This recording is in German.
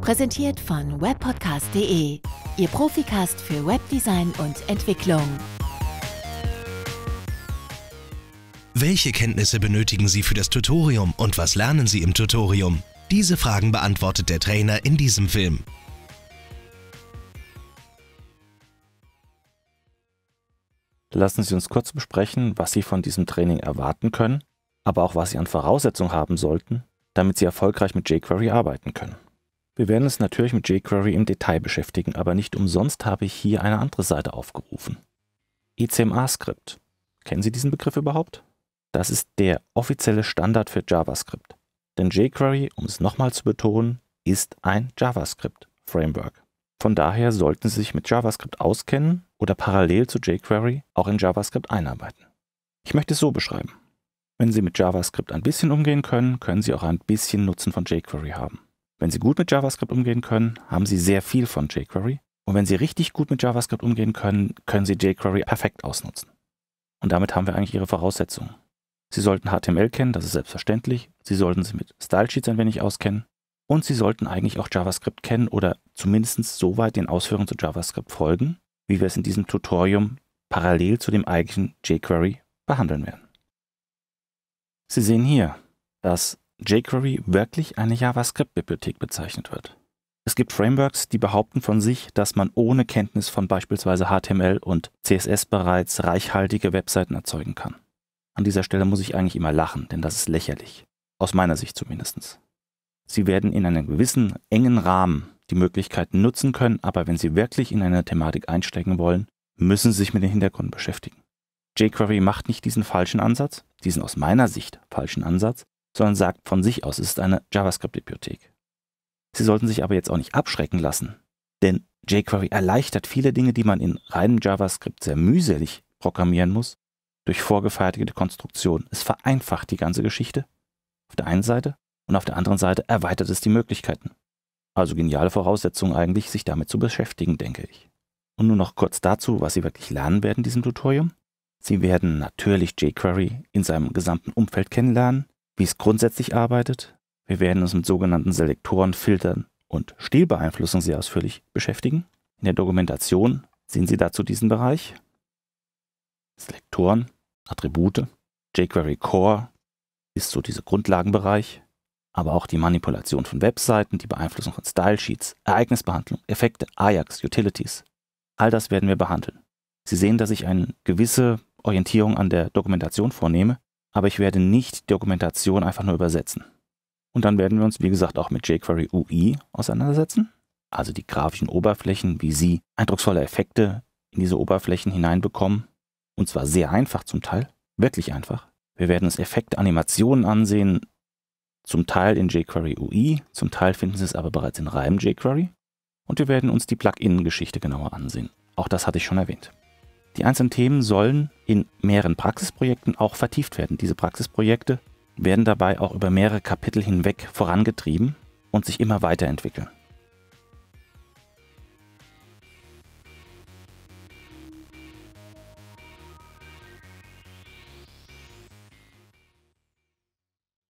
Präsentiert von webpodcast.de, Ihr Profikast für Webdesign und Entwicklung. Welche Kenntnisse benötigen Sie für das Tutorium und was lernen Sie im Tutorium? Diese Fragen beantwortet der Trainer in diesem Film. Lassen Sie uns kurz besprechen, was Sie von diesem Training erwarten können, aber auch was Sie an Voraussetzungen haben sollten, damit Sie erfolgreich mit jQuery arbeiten können. Wir werden uns natürlich mit jQuery im Detail beschäftigen, aber nicht umsonst habe ich hier eine andere Seite aufgerufen. ECMAScript. Kennen Sie diesen Begriff überhaupt? Das ist der offizielle Standard für JavaScript. Denn jQuery, um es nochmal zu betonen, ist ein JavaScript-Framework. Von daher sollten Sie sich mit JavaScript auskennen oder parallel zu jQuery auch in JavaScript einarbeiten. Ich möchte es so beschreiben. Wenn Sie mit JavaScript ein bisschen umgehen können, können Sie auch ein bisschen Nutzen von jQuery haben. Wenn Sie gut mit JavaScript umgehen können, haben Sie sehr viel von jQuery. Und wenn Sie richtig gut mit JavaScript umgehen können, können Sie jQuery perfekt ausnutzen. Und damit haben wir eigentlich Ihre Voraussetzungen. Sie sollten HTML kennen, das ist selbstverständlich. Sie sollten sich mit Stylesheets ein wenig auskennen. Und Sie sollten eigentlich auch JavaScript kennen oder zumindest so weit den Ausführungen zu JavaScript folgen, wie wir es in diesem Tutorium parallel zu dem eigentlichen jQuery behandeln werden. Sie sehen hier, dass jQuery wirklich eine JavaScript-Bibliothek bezeichnet wird. Es gibt Frameworks, die behaupten von sich, dass man ohne Kenntnis von beispielsweise HTML und CSS bereits reichhaltige Webseiten erzeugen kann. An dieser Stelle muss ich eigentlich immer lachen, denn das ist lächerlich. Aus meiner Sicht zumindest. Sie werden in einem gewissen engen Rahmen die Möglichkeiten nutzen können, aber wenn Sie wirklich in eine Thematik einsteigen wollen, müssen Sie sich mit dem Hintergrund beschäftigen. jQuery macht nicht diesen falschen Ansatz, diesen aus meiner Sicht falschen Ansatz, sondern sagt von sich aus, es ist eine JavaScript-Bibliothek. Sie sollten sich aber jetzt auch nicht abschrecken lassen, denn jQuery erleichtert viele Dinge, die man in reinem JavaScript sehr mühselig programmieren muss, durch vorgefertigte Konstruktionen. Es vereinfacht die ganze Geschichte auf der einen Seite und auf der anderen Seite erweitert es die Möglichkeiten. Also geniale Voraussetzung eigentlich, sich damit zu beschäftigen, denke ich. Und nur noch kurz dazu, was Sie wirklich lernen werden in diesem Tutorium. Sie werden natürlich jQuery in seinem gesamten Umfeld kennenlernen, wie es grundsätzlich arbeitet. Wir werden uns mit sogenannten Selektoren, Filtern und Stilbeeinflussung sehr ausführlich beschäftigen. In der Dokumentation sehen Sie dazu diesen Bereich. Selektoren, Attribute, jQuery Core ist so dieser Grundlagenbereich, aber auch die Manipulation von Webseiten, die Beeinflussung von Stylesheets, Ereignisbehandlung, Effekte, Ajax, Utilities. All das werden wir behandeln. Sie sehen, dass ich eine gewisse Orientierung an der Dokumentation vornehme, aber ich werde nicht die Dokumentation einfach nur übersetzen. Und dann werden wir uns, wie gesagt, auch mit jQuery UI auseinandersetzen, also die grafischen Oberflächen, wie sie eindrucksvolle Effekte in diese Oberflächen hineinbekommen, und zwar sehr einfach zum Teil, wirklich einfach. Wir werden uns Effektanimationen ansehen, zum Teil in jQuery UI, zum Teil finden Sie es aber bereits in Reim jQuery. Und wir werden uns die Plugin-Geschichte genauer ansehen. Auch das hatte ich schon erwähnt. Die einzelnen Themen sollen in mehreren Praxisprojekten auch vertieft werden. Diese Praxisprojekte werden dabei auch über mehrere Kapitel hinweg vorangetrieben und sich immer weiterentwickeln.